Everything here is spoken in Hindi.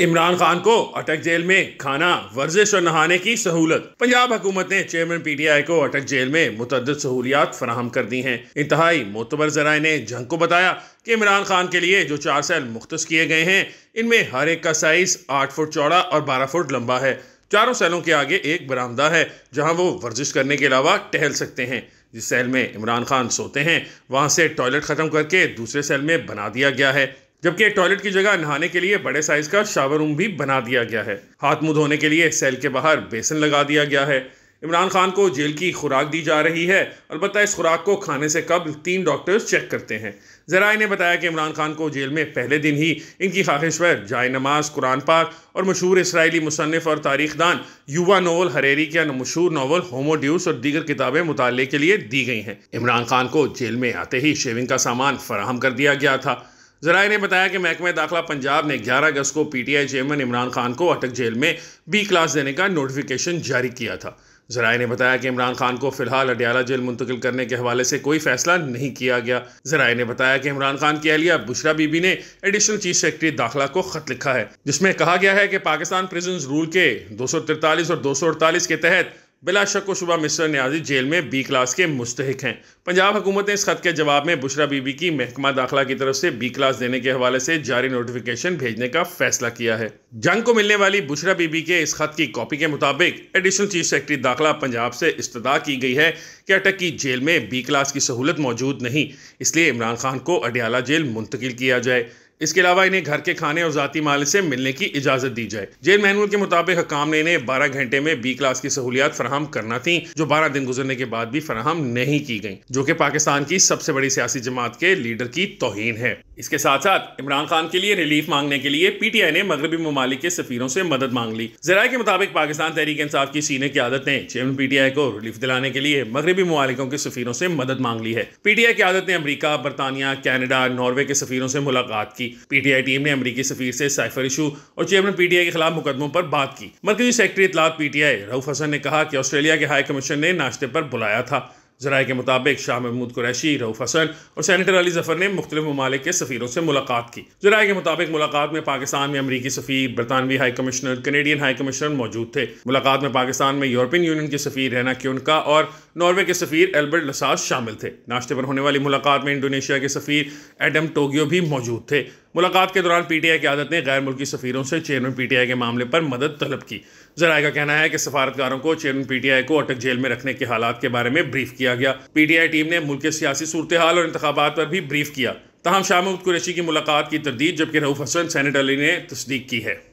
इमरान खान को अटक जेल में खाना वर्जिश और नहाने की सहूलत पंजाब हुकूमत ने चेयरमैन पीटीआई को अटक जेल में मुतद सहूलियात फराहम कर दी हैं इंतहाई मोतबर जराए ने जंग को बताया कि इमरान खान के लिए जो चार सेल मुख्त किए गए हैं इनमें हर एक का साइज आठ फुट चौड़ा और बारह फुट लंबा है चारों सेलों के आगे एक बरामदा है जहाँ वो वर्जिश करने के अलावा टहल सकते हैं जिस सेल में इमरान खान सोते हैं वहाँ से टॉयलेट ख़त्म करके दूसरे सेल में बना दिया गया है जबकि टॉयलेट की जगह नहाने के लिए बड़े साइज का शावर रूम भी बना दिया गया है हाथ मुंह धोने के लिए सेल के बाहर बेसन लगा दिया गया है इमरान खान को जेल की खुराक दी जा रही है अलबत्त इस खुराक को खाने से कब तीन डॉक्टर्स चेक करते हैं जराए ने बताया कि इमरान खान को जेल में पहले दिन ही इनकी ख्वाहिश पर जाय नमाज कुरान पाक और मशहूर इसराइली मुसनफ़ और तारीखदान युवा नावल हरेरी के मशहूर नावल होमोड्यूस और दीगर किताबें मुताले के लिए दी गई हैं इमरान खान को जेल में आते ही शेविंग का सामान फराहम कर दिया गया था जराए ने बताया कि महकमे दाखिला पंजाब ने ग्यारह अगस्त को पीटीआई चेयरमैन इमरान खान को अटक जेल में बी क्लास देने का नोटिफिकेशन जारी किया था जराए ने बताया कि इमरान खान को फिलहाल अडियाला जेल मुंतकिल करने के हवाले से कोई फैसला नहीं किया गया जराए ने बताया कि इमरान खान की अहलिया बुशरा बीबी ने एडिशनल चीफ सेक्रेटरी दाखिला को खत लिखा है जिसमें कहा गया है कि पाकिस्तान प्रिजन रूल के दो और दो के तहत बिला शक व शुबा मिस्टर न्याजी जेल में बी क्लास के मुस्तक हैं पंजाब हुकूमत ने इस खत के जवाब में बुशरा बीबी की महकमा दाखिला की तरफ से बी क्लास देने के हवाले से जारी नोटिफिकेशन भेजने का फैसला किया है जंग को मिलने वाली बुशरा बीबी के इस खत की कॉपी के मुताबिक एडिशनल चीफ सेक्रेटरी दाखिला पंजाब से इस्तः की गई है कि अटक की जेल में बी क्लास की सहूलत मौजूद नहीं इसलिए इमरान खान को अडियाला जेल मुंतकिल किया जाए इसके अलावा इन्हें घर के खाने और जाती माल से मिलने की इजाजत दी जाए जेल मैनुअल के मुताबिक हकाम ने इन्हें बारह घंटे में बी क्लास की सहूलियात फराहम करना थी जो बारह दिन गुजरने के बाद भी फराहम नहीं की गई जो की पाकिस्तान की सबसे बड़ी सियासी जमात के लीडर की तोहन है इसके साथ साथ इमरान खान के लिए रिलीफ मांगने के लिए पीटीआई ने मगरबी ममालिक के सफीरों से मदद मांग ली जरा के मुताबिक पाकिस्तान तहरीक इंसाफ की सीने की आदत ने चेयरमैन पीटीआई को रिलीफ दिलाने के लिए मगरबी ममालिकों के सफीरों से मदद मांग ली है पीटीआई की आदत ने अमरीका बरतानिया कैनेडा नॉर्वे के सफीरों से मुलाकात की पीटीआई टीम ने अमरीकी सफीर से साइफर इशू और चेयरमैन पीटीआई के खिलाफ मुकदमों पर बात की मरकजी सेक्रेटरी इतलात पीटीआई रऊफ हसन ने कहा कि ऑस्ट्रेलिया के हाई कमीशन ने नाश्ते पर बुलाया था जराये के मुताबिक शाह महमूद कुरैशी रऊफ हसन और सैनिटर अली जफर ने मुख्तलिफ ममालिक के सफीरों से मुलाकात की जराये के मुताबिक मुलाकात में पाकिस्तान में अमरीकी सफीर बरतानवी high commissioner Canadian high commissioner मौजूद थे मुलाकात में पाकिस्तान में यूरोपियन यूनियन के सफीर रहना क्यूनका और नॉर्वे के सफीर एल्बर्ट लसाज शामिल थे नाश्ते पर होने वाली मुलाकात में इंडोनेशिया के सफीर एडम टोगियो भी मौजूद थे मुलाकात के दौरान पीटीआई की आदत ने गैर मुल्की सफ़ीरों से चेयरमैन पीटीआई के मामले पर मदद तलब की जरा का कहना है कि सफारतकारों को चेयरमैन पीटीआई को अटक जेल में रखने के हालात के बारे में ब्रीफ किया गया पीटीआई टीम ने मुल्क के सियासी सूरत हाल और इंतबात पर भी ब्रीफ किया तहम शाह महमूद कुरैशी की मुलाकात की तरदीद जबकि रऊफ हसन सैनिट अली ने तस्दीक की है